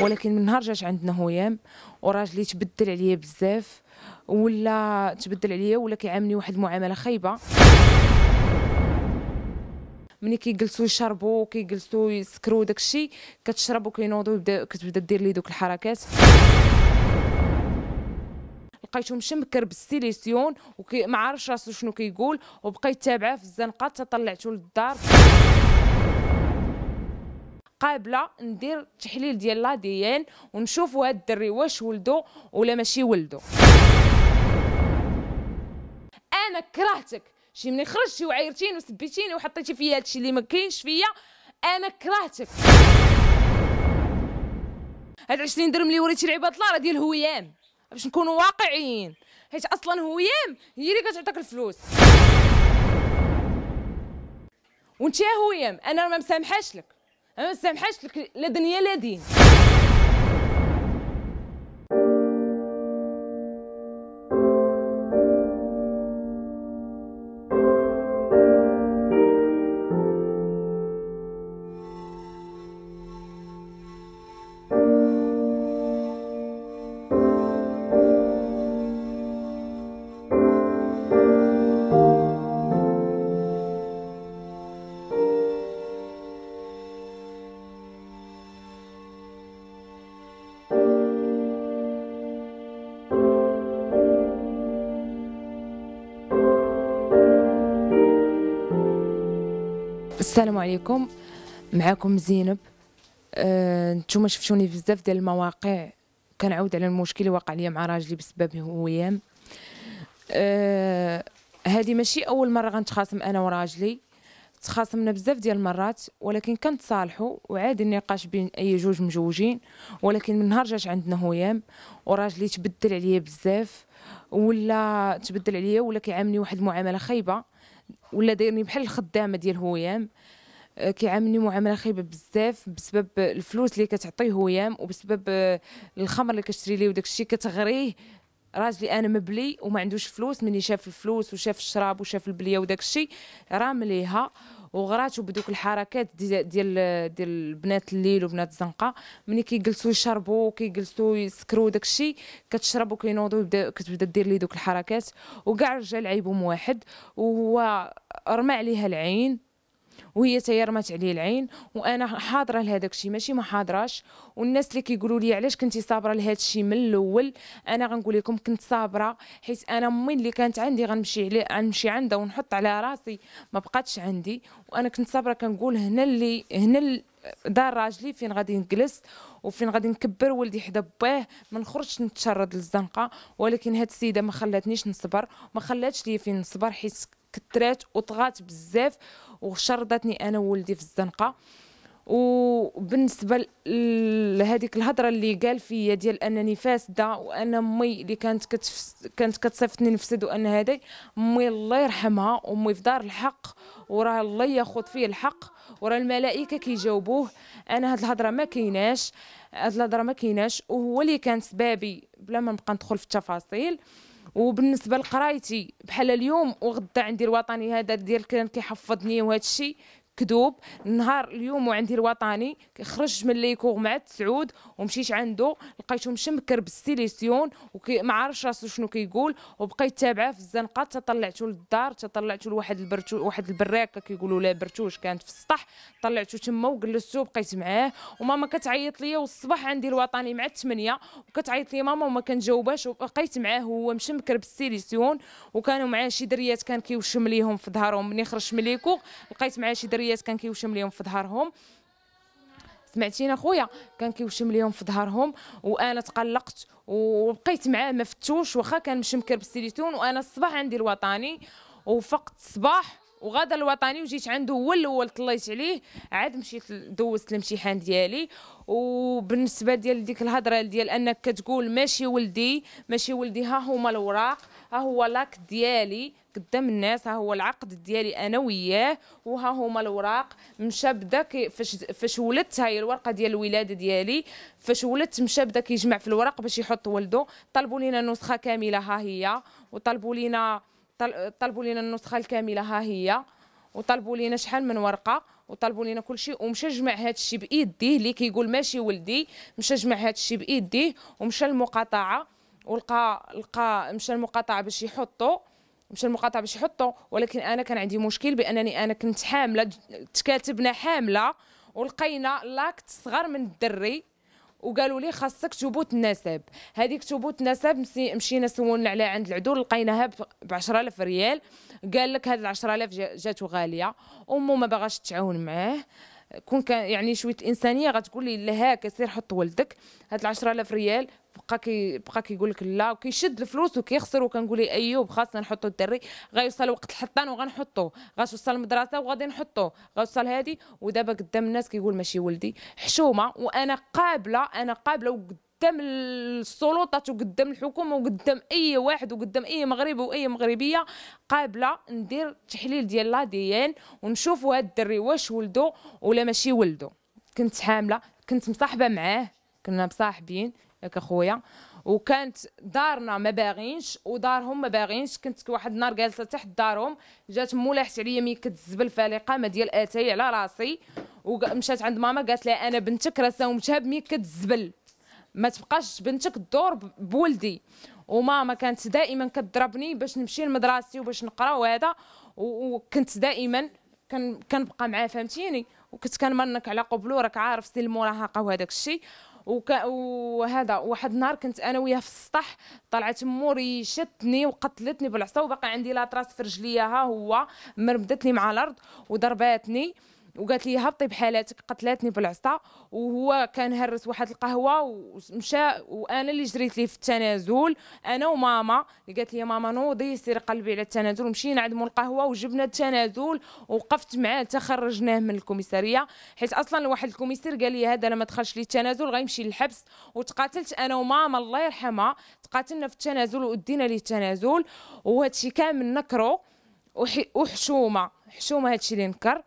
ولكن من نهار جات عندنا هويام وراجلي تبدل عليا بزاف ولا تبدل عليا ولا كيعاملني واحد المعامله خايبه ملي كيجلسوا يشربوا كيجلسوا يسكروا داكشي كتشرب وكينوضوا يبدا كتبدا دير لي دوك الحركات لقيتو مشى مكر بالسيليسيون وما عرفش راسو شنو كيقول وبقيت تابعه في الزنقه حتى طلعتو للدار قابله ندير تحليل ديال لا دي ان ونشوفوا هاد الدري واش ولدو ولا ماشي ولدو انا كرهتك شي مني خرجتي وعايرتيني وسبيتيني وحطيتي فيا هادشي اللي ما كاينش فيا انا كرهتك هاد 20 درهم اللي وريتي لعباد الله راه ديال هويام باش نكونوا واقعيين حيت اصلا هويام هي اللي كتعطيك الفلوس وانت يا هويام انا ما مسامحاش لك انا ما سامحاش لك لا دنيا لا دين السلام عليكم معكم زينب آه، نتوما أه، شفتوني بزاف ديال المواقع كنعاود على المشكل اللي وقع لي مع راجلي بسبب هويام أه، هذه ماشي اول مره غنتخاصم انا وراجلي تخاصمنا بزاف ديال المرات ولكن كنتصالحوا وعاد النقاش بين اي جوج مجوجين ولكن من نهار جات عندنا هويام وراجلي تبدل عليا بزاف ولا تبدل عليا ولا كيعاملني واحد المعامله خايبه ولا دايرني بحال الخدامه ديال هويام آه، كيعاملني معامله خايبه بزاف بسبب الفلوس اللي كتعطيه هويام وبسبب آه، الخمر اللي كتشري ليه وداك الشيء كتغريه راجلي انا مبلي وما عندوش فلوس مني شاف الفلوس وشاف الشراب وشاف البليه وداك الشيء ليها وغرات بدوك الحركات ديال ديال دي بنات الليل وبنات الزنقه ملي كيجلسوا يشربوا كيجلسوا يسكروا داكشي كتشربوا كينوضوا كتبدا دير ليه دوك الحركات وكاع الرجال عيبهم واحد وهو رمى عليها العين وهي تيرمت عليه العين وانا حاضره لهذاك الشيء ماشي ما حاضراش والناس اللي كيقولوا لي علاش كنتي صابره لهذا الشيء من الاول انا غنقول لكم كنت صابره حيت انا امي اللي كانت عندي غنمشي عليه غنمشي عندها ونحط على راسي ما بقاتش عندي وانا كنت صابره كنقول هنا اللي هنا دار راجلي فين غادي نجلس وفين غادي نكبر ولدي حدا باه ما نخرجش نتشرد للزنقه ولكن هاد السيده ما خلاتنيش نصبر ما خلاتش لي فين نصبر حيت كثرات وطغات بزاف وشردتني انا وولدي في الزنقه وبالنسبه لهذيك الهضره اللي قال فيا ديال انني فاسده وانا امي اللي كانت كتفس كانت كتصيفطني نفسد وان هذا امي الله يرحمها امي في دار الحق وراه الله ياخذ فيه الحق وراه الملائكه كيجاوبوه انا هاد الهضره ما كايناش هاد الهضره ما كايناش وهو اللي كان سبابي بلا ما نبقى ندخل في التفاصيل وبالنسبه لقرايتي بحال اليوم وغدا عندي الوطني هذا ديال كان كيحفظني وهذا الشيء كذوب نهار اليوم وعندي الوطني خرج من ليكور مع تسعود ومشيت عنده لقيته مشمكر بالسيليسيون وما عرفش راسو شنو كيقول وبقيت تابعه في الزنقه تطلعته للدار تطلعته لواحد البرتو واحد البراكه كيقولوا لها برتوش كانت في السطح طلعته تما وجلسته بقيت معاه وماما كتعيط ليا والصباح عندي الوطني مع 8 وكتعيط لي ماما وما كنجاوباش وبقيت معاه هو مشمكر بالسيليسيون وكانوا معاه شي دريات كان كيوشم ليهم في ظهرهم ملي خرجت من ليكور لقيت معاه شي دريات الوليات كان كيوشم ليهم في ظهرهم سمعتينا خويا كان كيوشم ليهم في ظهرهم وانا تقلقت وبقيت معاه ما فتوش واخا كان مشمكر بالسيليتون وانا الصباح عندي الوطني وفقت الصباح وغدا الوطني وجيت عنده هو الاول طليت عليه عاد مشيت دوزت الامتحان ديالي وبالنسبه ديال ديك الهضره ديال انك كتقول ماشي ولدي ماشي ولدي ها هما الوراق ها هو لاك ديالي قدام الناس ها هو العقد ديالي انا وياه وها هما الوراق مشى بدا فاش فاش ولدت هاي الورقه ديال الولاده ديالي فاش ولدت مشى بدا كيجمع في الورق باش يحط ولده طلبوا لينا نسخه كامله ها هي وطلبوا لينا طلبوا لينا النسخه الكامله ها هي وطلبوا لينا شحال من ورقه وطلبوا لينا كل شيء ومشى جمع هذا الشيء بايديه اللي كيقول ماشي ولدي مشى جمع هذا الشيء بايديه ومشى المقاطعه ولقى لقى مشى المقاطعه باش يحطو مشى المقاطعه باش يحطو ولكن انا كان عندي مشكل بانني انا كنت حامله تكاتبنا حامله ولقينا لاكت صغر من الدري وقالوا لي خاصك تبوت النسب هذيك تبوت النسب مشينا سولنا عليها عند العدول لقيناها ب 10000 ريال قال لك هاد ال 10000 جاتو غاليه امه ما باغاش تعاون معاه كون كان يعني شويه انسانيه غتقول لي لا هاك سير حط ولدك هاد 10000 ريال بقى كي بقى كيقول لك لا وكيشد الفلوس وكيخسر وكنقول له ايوب خاصنا نحطوا الدري غيوصل وقت الحطان وغنحطوا غتوصل المدرسه وغادي نحطوا غيوصل هادي ودابا قدام الناس كيقول ماشي ولدي حشومه وانا قابله انا قابله وقد قدام السلطات وقدام الحكومه وقدام اي واحد وقدام اي مغربي واي مغربيه قابله ندير تحليل ديال لا دي ان ونشوفوا هاد الدري واش ولده ولا ماشي ولده كنت حامله كنت مصاحبه معاه كنا مصاحبين ياك اخويا وكانت دارنا ما باغينش ودارهم ما باغينش كنت واحد النهار جالسه تحت دارهم جات مولاحت عليا مي كتزبل ما ديال اتاي على راسي ومشات عند ماما قالت لها انا بنتك راه ساومتها بمي كتزبل ما تبقاش بنتك تدور بولدي وماما كانت دائما كضربني باش نمشي لمدرستي وباش نقرا وهذا وكنت دائما كنبقى معاه فهمتيني وكنت كنمنك على قبلو راك عارف سي المراهقه وهذاك الشيء وهذا واحد النهار كنت انا وياه في السطح طلعت موري شتني وقتلتني بالعصا وباقي عندي لاطراس في رجليا ها هو مرمدتني مع الارض وضرباتني وقالت لي هبطي بحالاتك قتلتني بالعصا وهو كان هرس واحد القهوه ومشى وانا اللي جريت ليه في التنازل انا وماما اللي قالت لي ماما نوضي سير قلبي على التنازل ومشينا عند مول القهوه وجبنا التنازل ووقفت معاه تخرجناه من الكوميساريه حيت اصلا واحد الكوميسير قال لي هذا لما دخلش لي التنازل غيمشي للحبس وتقاتلت انا وماما الله يرحمها تقاتلنا في التنازل ودينا ليه التنازل الشيء كامل نكرو وحشومه حشومه الشيء اللي نكر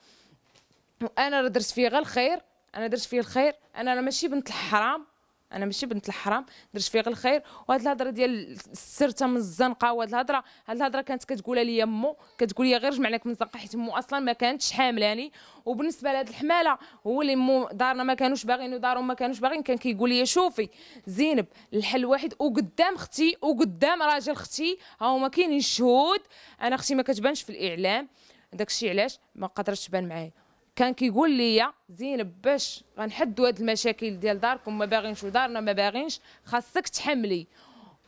وانا درت فيه غير الخير انا درت فيه الخير انا انا ماشي بنت الحرام انا ماشي بنت الحرام درت فيه غير الخير وهاد الهضره ديال سرته من الزنقه وهاد الهضره هاد الهضره كانت كتقولها لي مو كتقول لي غير جمع لك من الزنقه حيت مو اصلا ما كانتش حاملاني يعني. وبالنسبه لهاد الحماله هو اللي مو دارنا ما كانوش باغيين ودارهم ما كانوش باغيين كان كيقول كي لي شوفي زينب الحل واحد وقدام اختي وقدام راجل اختي ها هما كاينين الشهود انا اختي ما كتبانش في الاعلام داكشي علاش ما قدرتش تبان معايا كان كيقول لي زين باش غنحدوا هاد المشاكل ديال داركم ما باغينش ودارنا ما باغينش خاصك تحملي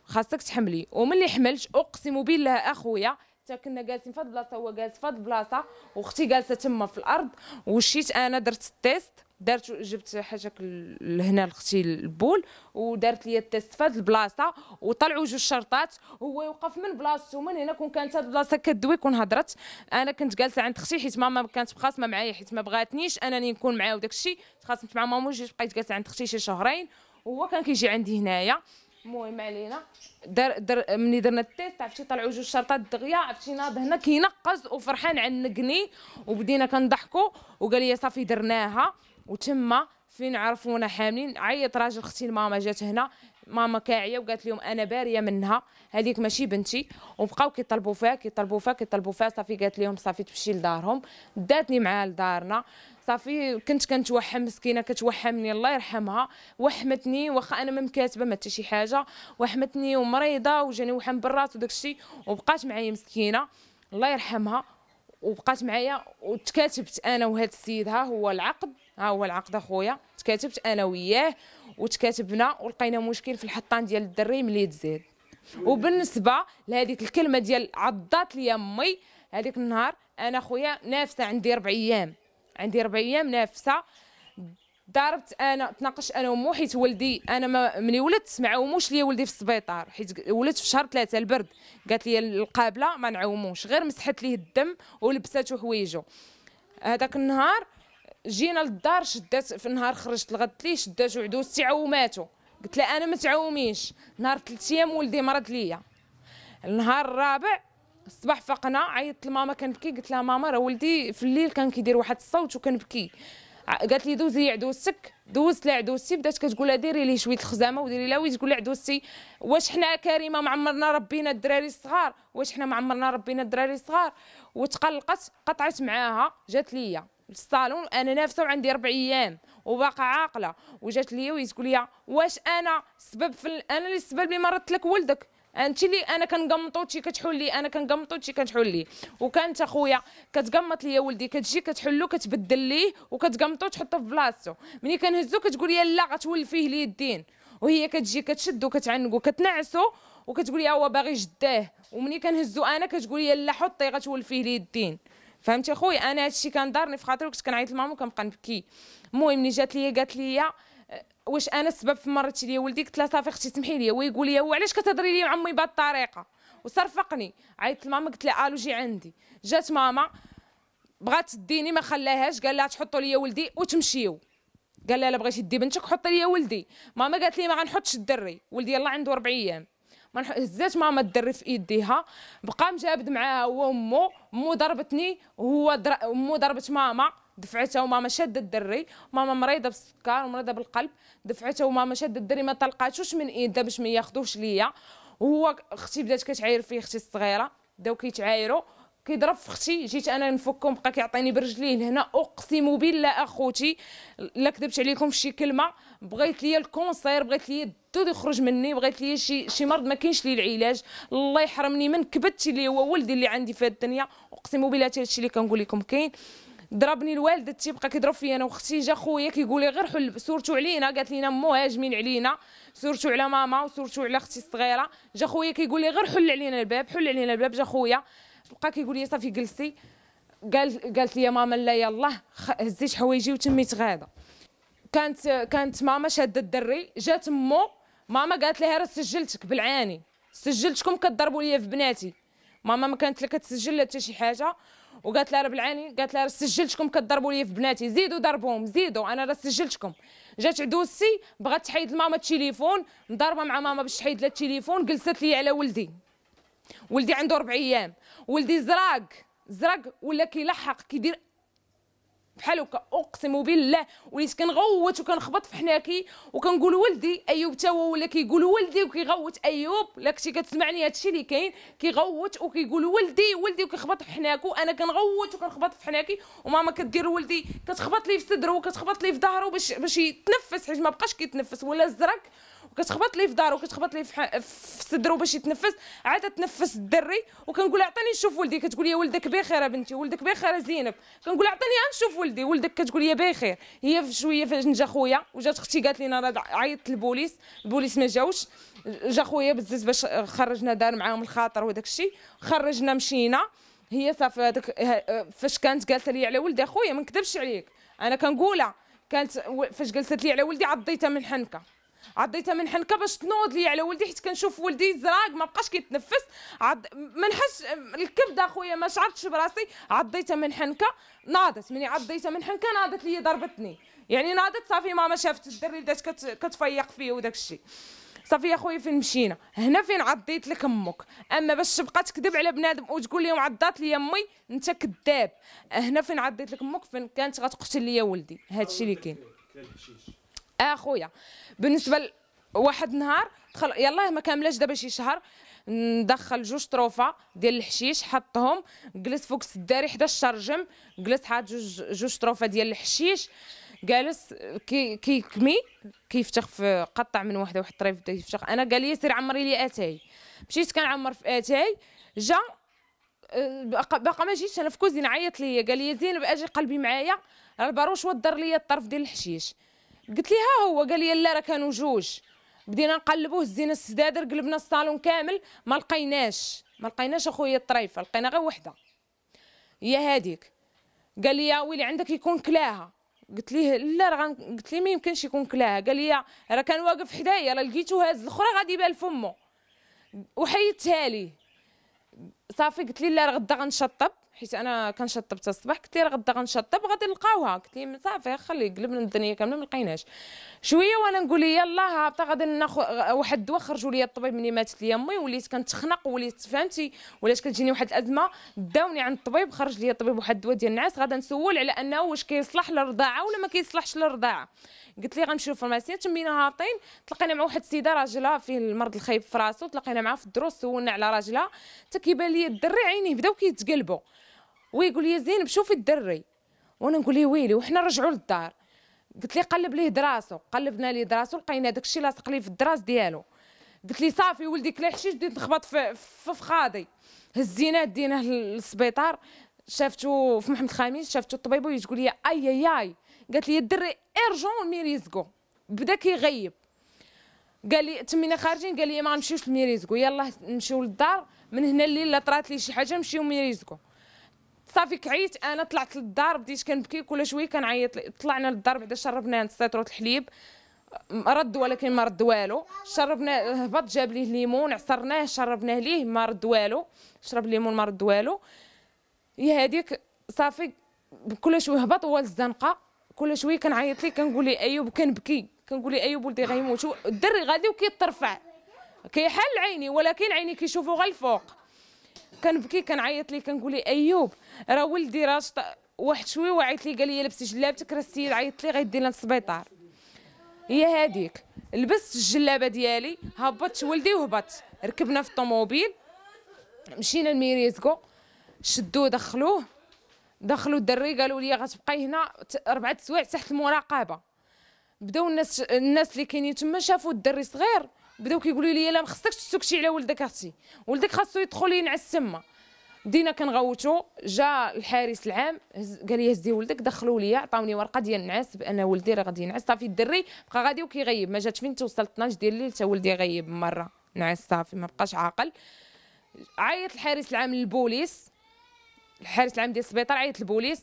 خاصك تحملي وملي حملت اقسم بالله اخويا حتى كنا جالسين فهاد البلاصه هو جالس فهاد البلاصه واختي جالسه تما في الارض وشيت انا درت التيست دارت جبت حاجه لهنا لختي البول ودارت لي التيست في البلاصه وطلعوا جوج شرطات هو يوقف من بلاصته ومن هنا كون كانت هاد البلاصه كدوي كون هضرت انا كنت جالسه عند اختي حيت ماما كانت مخاصمه معايا حيت ما بغاتنيش انني نكون معاها وداك الشيء تخاصمت مع ماما وجيت بقيت جالسه عند اختي شي شهرين وهو كان كيجي عندي هنايا المهم علينا دار در ملي درنا التيست عرفتي طلعوا جوج شرطات دغيا عرفتي ناض هنا كينقز وفرحان عنقني وبدينا كنضحكوا وقال لي صافي درناها وتما فين عرفونا حاملين عيط راجل اختي الماما جات هنا ماما كاعيه وقالت لهم انا باريه منها هذيك ماشي بنتي وبقاو كيطلبوا فيها كيطلبوا فيها كيطلبوا فيها صافي قالت لهم صافي تمشي لدارهم داتني معاها لدارنا صافي كنت كنتوحم مسكينه كتوحمني الله يرحمها وحمتني واخا انا ما مكاتبه ما حتى شي حاجه وحمتني ومريضه وجاني وحم بالراس وداك الشيء وبقات معايا مسكينه الله يرحمها وبقات معايا وتكاتبت انا وهذا السيد ها هو العقد ها هو العقد اخويا تكاتبت انا وياه وتكاتبنا ولقينا مشكل في الحطان ديال الدري ملي تزيد وبالنسبه لهذيك الكلمه ديال عضات لي امي هذيك النهار انا خويا نافسه عندي ربع ايام عندي ربع ايام نافسه ضربت انا تناقشت انا ومو حيت ولدي انا ما ملي ولدت ما عوموش ليا ولدي في السبيطار حيت ولدت في شهر ثلاثة البرد قالت لي القابله ما نعوموش غير مسحت ليه الدم ولبساتو حويجو هذاك النهار جينا للدار شدات في النهار خرجت الغد ليه شداتو عدوز عوماتو قلت لها انا ما تعوميش نهار ثلاث ايام ولدي مرض ليا النهار الرابع الصباح فقنا عيطت لماما كنبكي قلت لها ماما راه ولدي في الليل كان كيدير واحد الصوت وكنبكي قالت لي دوزي لي عدوستك دوزت لها عدوسي بدات كتقول لها ديري لي شويه الخزامه وديري لها وتقول لها عدوسي واش حنا كريمه ما عمرنا ربينا الدراري الصغار واش حنا ما عمرنا ربينا الدراري الصغار وتقلقت قطعت معاها جات ليا للصالون انا نافسه وعندي ربع ايام وباقا عاقله وجات لي وتقول لي واش انا سبب في ال... انا اللي السبب اللي مرضت لك ولدك انت اللي انا كنقمطو تشي كتحل لي انا كنقمطو تشي كتحل لي وكانت اخويا كتقمط لي ولدي كتجي كتحلو كتبدل ليه وكتقمطو تحطو في بلاصتو ملي كنهزو كتقول لي لا غتولف فيه الدين وهي كتجي كتشد وكتعنقو كتنعسو وكتقول لي هو باغي جداه ومني كنهزو انا كتقول لي لا حطي غتولفيه لي الدين فهمتي اخويا انا هادشي كان دارني في خاطري وكنت كنعيط لماما وكنبقى نبكي المهم ملي جات ليا قالت لي أه، واش انا السبب في مرتي ليا ولدي قلت لها صافي اختي سمحي لي ويقول لي وعلاش كتهضري لي مع امي بهاد الطريقه وصرفقني عيطت لماما قلت لها الو آه، جي عندي جات ماما بغات تديني ما خلاهاش قال لها تحطوا لي ولدي وتمشيو قال لها لا بغيتي دي بنتك حطي لي ولدي ماما قالت لي ما غنحطش الدري ولدي يلاه عنده ربع ايام ما هزات ماما الدري في ايديها بقى مجابد معاها هو امو امو ضربتني وهو در... امو ضربت ماما دفعتها وماما شدت الدري ماما مريضه بالسكر ومريضه بالقلب دفعتها وماما شدت الدري ما طلقاتوش من ايدها باش ما ياخذوش ليا وهو اختي بدات كتعاير فيه اختي الصغيره بداو كيتعايروا كيضرب في اختي جيت انا نفكهم بقى كيعطيني برجليه لهنا اقسم بالله اخوتي لا كذبت عليكم في شي كلمه بغيت ليا الكونسير بغيت ليا الدود يخرج مني بغيت ليا شي شي مرض ما كاينش ليه العلاج الله يحرمني من كبت اللي هو ولدي اللي عندي في الدنيا اقسم بالله هادشي اللي كنقول لكم كاين ضربني الوالده تيبقى كيضرب فيا انا وختي جا خويا كيقول لي غير حل سورتو علينا قالت لينا مو هاجمين علينا سورتو على ماما وسورتو على اختي الصغيره جا خويا كيقول لي غير حل علينا الباب حل علينا الباب جا خويا بقى كيقول لي صافي جلسي قال قالت لي ماما لا يلاه هزيت حوايجي وتميت غاده كانت كانت ماما شاده الدري جات مو ماما قالت لها راه سجلتك بالعاني سجلتكم كتضربوا ليا في بناتي ماما ما كانت لك كتسجل لا حتى شي حاجه وقالت لها راه بالعاني قالت لها راه سجلتكم كتضربوا ليا في بناتي زيدوا ضربهم زيدوا انا راه سجلتكم جات عدوسي بغات تحيد لماما التليفون مضاربه مع ماما باش تحيد لها التليفون جلست لي على ولدي ولدي عنده ربع ايام ولدي زراق زراق ولا كيلحق كيدير بحال هكا اقسم بالله وليت كنغوت وكنخبط في حناكي وكنقول ولدي ايوب تا هو ولا كيقول ولدي وكيغوت ايوب لا كنتي كتسمعني هادشي اللي كاين كيغوت وكيقول ولدي ولدي وكيخبط في حناكو انا كنغوت وكنخبط في حناكي وماما كدير ولدي كتخبط ليه في صدره وكتخبط ليه في ظهره باش باش يتنفس حيت ما بقاش كيتنفس ولا الزرك وكتخبط لي في دارو وكتخبط لي في, صدره صدرو باش يتنفس عاد تنفس الدري وكنقول عطيني نشوف ولدي كتقول لي ولدك بخير يا بنتي ولدك بخير يا زينب كنقول عطيني نشوف ولدي ولدك كتقول لي بخير هي في شويه فاش نجا خويا وجات اختي قالت لنا راه عيطت للبوليس البوليس ما جاوش جا خويا بزز باش خرجنا دار معاهم الخاطر وداك الشيء خرجنا مشينا هي صافي هذاك فاش كانت قالت لي على ولدي خويا ما نكذبش عليك انا كنقولها كانت فاش جلست لي على ولدي عضيتها من الحنكه عضيتها من حنكه باش تنوض لي على ولدي حيت كنشوف ولدي زراق ما بقاش كيتنفس عض منحش الكبده اخويا ما شعرتش براسي عضيتها من حنكه ناضت مني عضيتها من حنكه ناضت لي ضربتني يعني ناضت صافي ماما شافت الدري بدات كت... كتفيق فيه وداك الشيء صافي يا خويا فين مشينا هنا فين عضيت لك امك اما باش تبقى تكذب على بنادم وتقول لهم عضات لي امي انت كذاب هنا فين عضيت لك امك فين كانت غتقتل لي ولدي هادشي اللي كاين اخويا بالنسبه لواحد النهار دخل يلاه ما كاملاش دابا شي شهر ندخل جوج طروفه ديال الحشيش حطهم جلس فوق السداري حدا الشرجم جلس حاط جوج جوج طروفه ديال الحشيش جالس كي كيكمي كيفتخ في قطع من وحده واحد الطريف بدا يفتخ انا قال لي سير عمري لي اتاي مشيت كنعمر في اتاي جا آه، باقا ما جيتش انا في كوزين عيط لي قال لي زينب اجي قلبي معايا الباروش ودر لي الطرف ديال الحشيش قلت ها هو قال لي لا راه كانوا جوج بدينا نقلبوه هزينا السدادر قلبنا الصالون كامل ما لقيناش ما لقيناش اخويا الطريفه لقينا غير وحده هي هذيك قال لي ويلي عندك يكون كلاها قلت ليه لا راه قلت لي ما يمكنش يكون كلاها قال لي راه كان واقف حدايا راه لقيته هاز الاخرى غادي يبان فمه وحيدتها ليه صافي قلت لي لا راه غدا غنشطب حيت انا كنشطبت الصباح قلت لي غدا غنشطب غادي نلقاوها قلت لي صافي خلي قلبنا الدنيا كامله ما لقيناش شويه وانا نقول يلا هابطه غادي ناخذ واحد الدواء خرجوا لي الطبيب ملي ماتت لي امي وليت كنتخنق وليت فهمتي ولاش كتجيني واحد الازمه داوني عند الطبيب خرج لي الطبيب واحد الدواء ديال النعاس غادي نسول على انه واش كيصلح للرضاعه ولا ما كيصلحش للرضاعه قلت لي غنمشيو للفرماسي تمينا هابطين تلقينا مع واحد السيده راجلها فيه المرض الخايب في راسو تلقينا معاه في الدروس سولنا على راجلها حتى كيبان لي الدري عينيه بداو كيتقلبوا ويقول لي زينب شوفي الدري وانا نقول ليه ويلي وحنا رجعوا للدار قلت لي قلب ليه دراسه قلبنا ليه دراسه لقينا داكشي لاصق ليه في الدراس ديالو قلت لي صافي ولدي كلا حشيش بديت نخبط في, في فخاضي هزيناه ديناه للسبيطار شافته في محمد الخامس شافته الطبيب تقول لي اي اي اي قالت لي الدري ارجون ميريزكو بدا كيغيب قال لي تمينا خارجين قال لي ما غنمشيوش لميريزكو يلاه نمشيو للدار من هنا الليل طرات لي شي حاجه نمشيو ميريزكو صافي كعيت انا طلعت للدار بديت كنبكي كل شويه كنعيط طلعنا للدار بعدا شربنا نستاترو الحليب رد ولكن ما رد والو شربنا هبط جاب ليه ليمون عصرناه شربناه ليه ما رد والو شرب ليمون ما رد والو هي هذيك صافي كل شويه هبط هو الزنقه كل شويه كنعيط ليه كنقول ليه ايوب كنبكي كنقول ليه ايوب ولدي غيموت الدري غادي وكيترفع كيحل عيني ولكن عيني كيشوفو غير الفوق كنبكي كنعيط ليه كنقول ليه ايوب راه ولدي راه واحد شويه وعيط لي قال لي لبسي جلابتك راه السيد عيط لي لنا للسبيطار هي هذيك لبست الجلابه ديالي هبطت ولدي وهبط ركبنا في الطوموبيل مشينا لميريزكو شدوه دخلوه دخلوا الدري قالوا لي غتبقاي هنا اربعه سوايع تحت المراقبه بداو الناس الناس اللي كاينين تما شافوا الدري صغير بداو كيقولوا لي لا ما خصكش تسكتي على ولدك اختي ولدك خاصو يدخل ينعس تما بدينا كنغوتو جا الحارس العام قال لي هزي ولدك دخلوا لي عطاوني ورقه ديال النعاس بان ولدي راه غادي ينعس صافي الدري بقى غادي وكيغيب ما جاتش فين توصل 12 ديال الليل حتى ولدي غيب مره نعس صافي ما بقاش عاقل عيط الحارس العام للبوليس الحارس العام ديال السبيطار عيط البوليس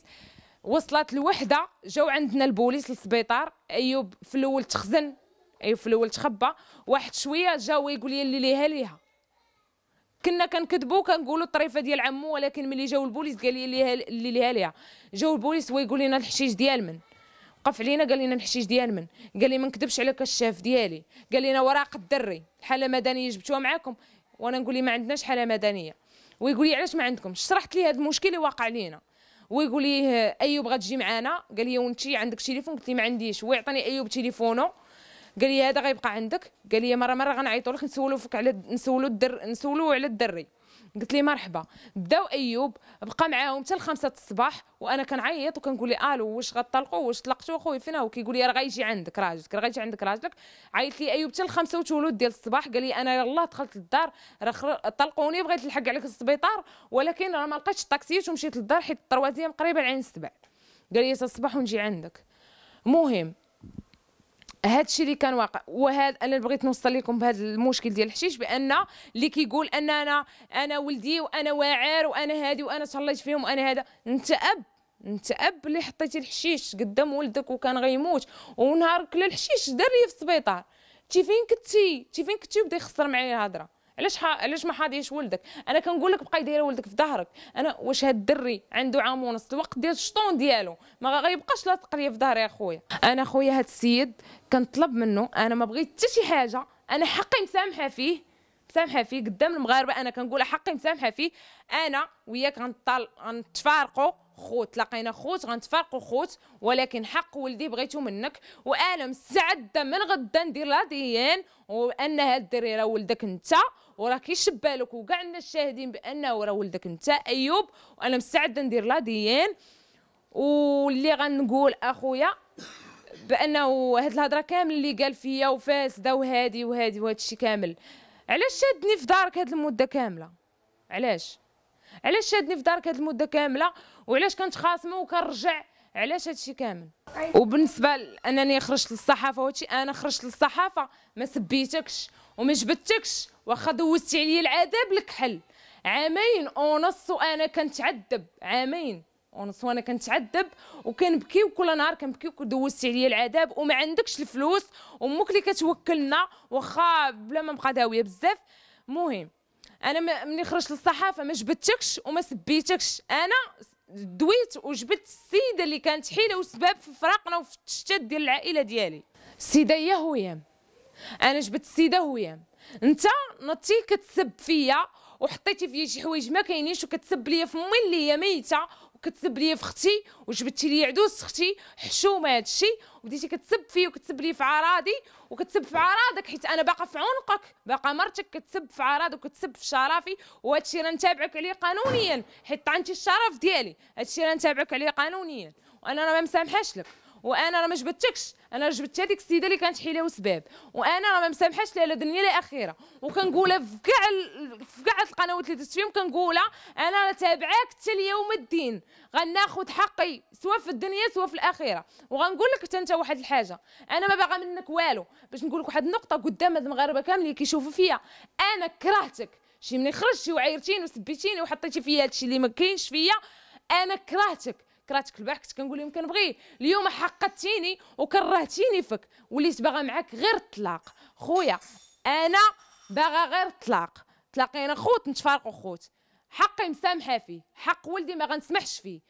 وصلت الوحده جاو عندنا البوليس للسبيطار ايوب في الاول تخزن اي في الاول تخبى واحد شويه جا يقول لي اللي ليها ليها كنا كنكذبوا كنقولوا الطريفه ديال عمو ولكن ملي جاو البوليس قال لي اللي اللي ليها ليها جاو البوليس هو يقول لنا الحشيش ديال من وقف علينا قال لنا الحشيش ديال من قال لي ما نكذبش على كشاف ديالي قال لنا وراق الدري الحاله مدنيه جبتوها معاكم وانا نقول لي ما عندناش حاله مدنيه ويقول لي علاش ما عندكمش شرحت لي هذا المشكل اللي واقع لينا ويقول لي أه، ايوب غتجي معانا قال لي وانت عندك تليفون قلت لي ما عنديش ويعطيني ايوب تليفونه قال لي هذا غيبقى عندك قال لي مره مره غنعيطوا لك نسولو فيك على نسولو الدر نسولوا على الدري قلت لي مرحبا بداو ايوب بقى معاهم حتى الخمسة الصباح وانا كنعيط وكنقول لي الو واش غطلقوا واش طلقتوا اخويا فين هو كيقول لي راه غيجي عندك راجلك راه غيجي عندك راجلك عيط لي ايوب حتى الخمسة وثلث ديال الصباح قال لي انا يلاه دخلت للدار راه طلقوني بغيت نلحق عليك السبيطار ولكن راه ما لقيتش الطاكسيات ومشيت للدار حيت الطروازيه قريبه العين السبع قال لي الصباح ونجي عندك مهم هذا الشيء اللي كان واقع وهذا انا بغيت نوصل لكم بهذا المشكل ديال الحشيش بان اللي كيقول ان انا انا ولدي وانا واعر وانا هادي وانا صليت فيهم وانا هذا انت اب انت اب اللي حطيتي الحشيش قدام ولدك وكان غيموت ونهار كل الحشيش دار لي في السبيطار تي فين كنتي تي فين كنتي وبدا يخسر معايا الهضره علاش علاش ما حاضيش ولدك انا كنقول لك بقاي دايره ولدك في ظهرك انا واش هاد الدري عنده عام ونص الوقت ديال الشطون ديالو ما غيبقاش لاصق ليا في ظهري اخويا انا خويا هاد السيد كنطلب منه انا ما بغيت حتى شي حاجه انا حقي مسامحه فيه مسامحه فيه قدام المغاربه انا كنقول حقي مسامحه فيه انا وياك غنطال غنتفارقوا خوت لقينا خوت غنتفارقوا خوت ولكن حق ولدي بغيتو منك وانا مستعده من غدا ندير لا ديان وان هاد الدري راه ولدك انت وراه كيشبالك وكاع الناس شاهدين بانه راه ولدك انت ايوب وانا مستعده ندير لا ديان واللي غنقول اخويا بانه هاد الهضره كامل اللي قال فيا وفاسده وهادي وهادي وهادشي كامل علاش شادني في دارك هاد المده كامله علاش علاش شادني في دارك هاد المده كامله وعلاش كنتخاصموا وكنرجع علاش هادشي كامل وبالنسبه لانني خرجت للصحافه وهادشي انا خرجت للصحافه ما سبيتكش وما جبدتكش واخا دوزتي عليا العذاب لك حل عامين ونص وانا كنتعذب عامين ونص وانا كنتعذب وكنبكي وكل نهار كنبكي ودوزتي عليا العذاب وما عندكش الفلوس وامك اللي كتوكلنا واخا بلا ما نبقى داويه بزاف مهم انا ملي خرجت للصحافه ما جبدتكش وما سبيتكش انا دويت وجبت السيده اللي كانت حيله وسباب في فراقنا وفي التشتات ديال العائله ديالي السيده هي هويام انا جبت السيده هويام انت نطي كتسب فيا وحطيتي فيا شي حوايج ما كاينينش وكتسب ليا في امي اللي هي ميته كتسب ليا في اختي وجبدتي لي عدوس اختي حشومه هادشي وبديتي كتسب فيه وكتسب لي في عراضي وكتسب في عراضك حيت انا باقا في عنقك باقا مرتك كتسب في عراضك وكتسب في شرفي وهادشي راه نتابعك عليه قانونيا حيت طعنتي الشرف ديالي هادشي راه نتابعك عليه قانونيا وانا راه ما مسامحاش لك وانا راه ما جبدتكش انا جبدت هذيك السيده اللي كانت حيله وسباب وانا راه ما مسامحاش لا لا دنيا لا اخيره وكنقولها في كاع في كاع القنوات اللي دزت فيهم كنقولها انا راه تابعاك حتى ليوم الدين غناخذ حقي سواء في الدنيا سواء في الاخره وغنقول لك حتى انت واحد الحاجه انا ما باغا منك والو باش نقول لك واحد النقطه قدام هاد المغاربه كاملين اللي كيشوفوا فيا انا كرهتك شي ملي خرجتي وعايرتيني وسبيتيني وحطيتي فيا هادشي اللي ما كاينش فيا انا كرهتك كرهتك البارح كنت كنقول لهم كنبغيه اليوم حقدتيني وكرهتيني فيك وليت باغا معاك غير الطلاق خويا انا باغا غير الطلاق تلاقينا خوت نتفارقوا خوت حقي مسامحه فيه حق ولدي ما غنسمحش فيه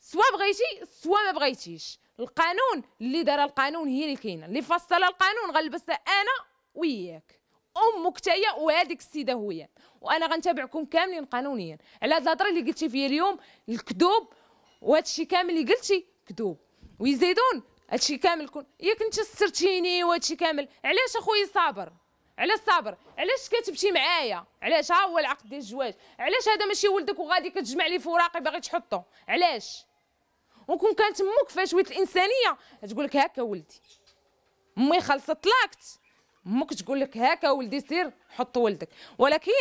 سوا بغيتي سوا ما بغيتيش القانون اللي دار القانون هي اللي كاينه اللي فصل القانون غنلبسها انا وياك امك هي وهذيك السيده هويا وانا غنتابعكم كاملين قانونيا على هاد الهضره اللي قلتي فيا اليوم الكذوب وهادشي كامل اللي قلتي كذوب ويزيدون هادشي كامل كون ياك انت سترتيني وهادشي كامل علاش اخويا صابر علاش صابر علاش كتبتي معايا علاش ها هو العقد ديال الزواج علاش هذا ماشي ولدك وغادي كتجمع لي فراقي باغي تحطو علاش وكون كانت امك فيها شويه الانسانيه تقول لك هاكا ولدي امي خلصت طلاقت امك تقول لك هاكا ولدي سير حط ولدك ولكن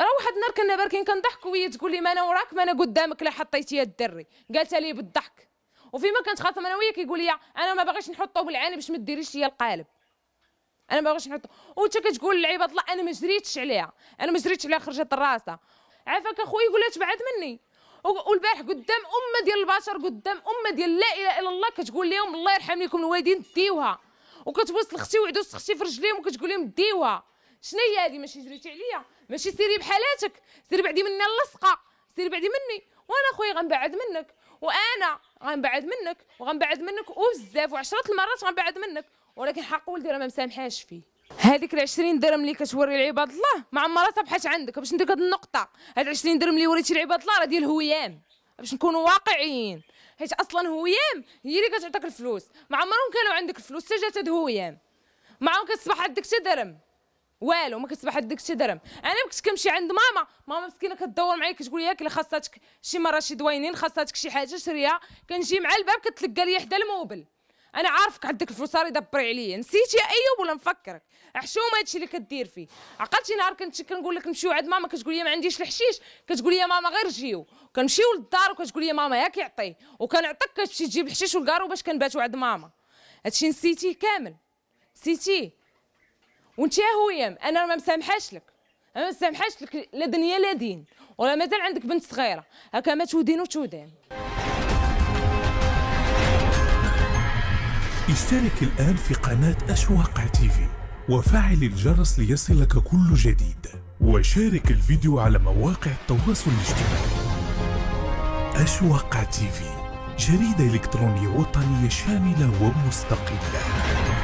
راه واحد النهار كنا باركين كنضحكوا وهي تقول لي ما انا وراك ما انا قدامك لا حطيتي يا الدري قالت لي بالضحك وفيما كنت خاطم انا وياه كيقول لي انا ما باغيش نحطو بالعاني باش ما ديريش ليا القالب انا ما باغيش نحطو وانت كتقول للعباد الله انا ما جريتش عليها انا ما جريتش عليها خرجت راسها عافاك اخويا قول لها تبعد مني والبارح قدام امه ديال البشر قدام امه ديال لا اله الا الله كتقول لهم الله يرحم لكم الوالدين ديوها وكتوصل لختي وعدوس ختي في رجليهم وكتقول لهم ديوها شنو هي هذه ماشي جريتي عليا ماشي سيري بحالاتك سيري بعدي مني اللصقه سيري بعدي مني وانا خويا غنبعد منك وانا غنبعد منك وغنبعد منك وبزاف وعشرات المرات غنبعد منك ولكن حق ولدي راه ما مسامحاش فيه هذيك ال 20 درهم اللي كتوري لعباد الله ما عمرها تبحث عندك باش نديك هاد النقطه هاد 20 درهم اللي وريتي لعباد الله راه ديال هويام باش نكونوا واقعيين حيت اصلا هويام هي اللي كتعطيك الفلوس ما عمرهم كانوا عندك الفلوس حتى جات هويام ما عمرك كتصبح عندك حتى درهم والو ما كتبح عندك شي درهم انا كنت كنمشي عند ماما ماما مسكينه كتدور معايا كتقول لي اكل خاصاتك شي مره شي دوينين خاصاتك شي حاجه شريها كنجي مع الباب كتلقى لي حدا الموبل انا عارفك عندك الفلوس راه دبري عليا نسيتي يا ايوب ولا نفكرك حشومه هادشي اللي كدير فيه عقلتي نهار كنت كنقول لك نمشيو عند ماما كتقول لي ما عنديش الحشيش كتقول لي ماما غير جيو كنمشيو للدار وكتقول لي ماما ياك يعطيه وكنعطيك كتمشي تجيب الحشيش والكارو باش كنباتو عند ماما هادشي نسيتيه كامل نسيتيه وانت يا ويام انا ما مسامحاش لك انا ما مسامحاش لك لا دنيا لا دين ولا مازال عندك بنت صغيره هكا ما تودين وتودان اشترك الان في قناه اشواق تيفي وفعل الجرس ليصلك كل جديد وشارك الفيديو على مواقع التواصل الاجتماعي اشواق تيفي جريده الكترونيه وطنيه شامله ومستقله